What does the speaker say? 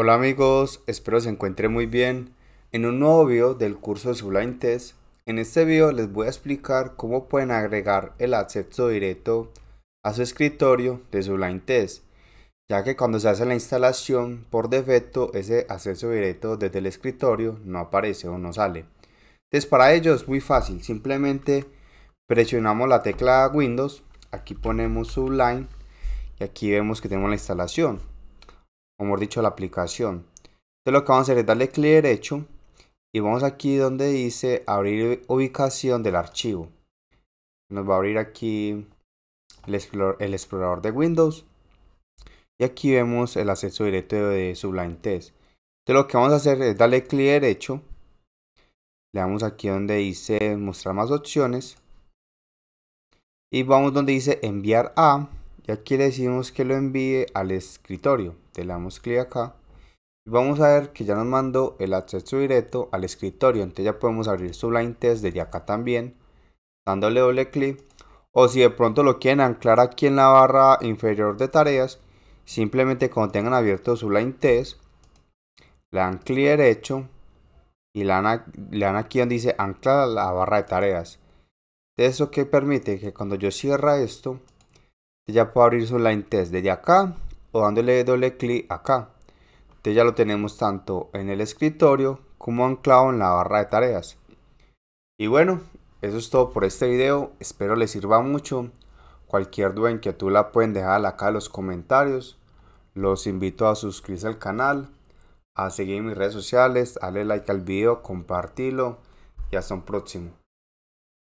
Hola amigos, espero se encuentren muy bien. En un nuevo video del curso de Sublime Test, en este video les voy a explicar cómo pueden agregar el acceso directo a su escritorio de Sublime Test, ya que cuando se hace la instalación, por defecto ese acceso directo desde el escritorio no aparece o no sale. Entonces para ello es muy fácil, simplemente presionamos la tecla Windows, aquí ponemos Sublime y aquí vemos que tenemos la instalación como he dicho, la aplicación. Entonces lo que vamos a hacer es darle clic derecho y vamos aquí donde dice abrir ubicación del archivo. Nos va a abrir aquí el, explorador, de Windows. Y aquí vemos el acceso directo de Sublime Test. Entonces lo que vamos a hacer es darle clic derecho. Le damos aquí donde dice mostrar más opciones. Y vamos donde dice enviar a y aquí le decimos que lo envíe al escritorio le damos clic acá y vamos a ver que ya nos mandó el acceso directo al escritorio entonces ya podemos abrir line Test desde acá también dándole doble clic o si de pronto lo quieren anclar aquí en la barra inferior de tareas simplemente cuando tengan abierto Line Test le dan clic derecho y le dan, aquí donde dice anclar la barra de tareas eso que permite que cuando yo cierra esto ya puedo abrir su line test desde acá o dándole doble clic acá. Entonces ya lo tenemos tanto en el escritorio como anclado en la barra de tareas. Y bueno, eso es todo por este video. Espero les sirva mucho. Cualquier duda, en que tú la pueden dejar acá en los comentarios. Los invito a suscribirse al canal, a seguir mis redes sociales, darle like al video, compartirlo y hasta un próximo.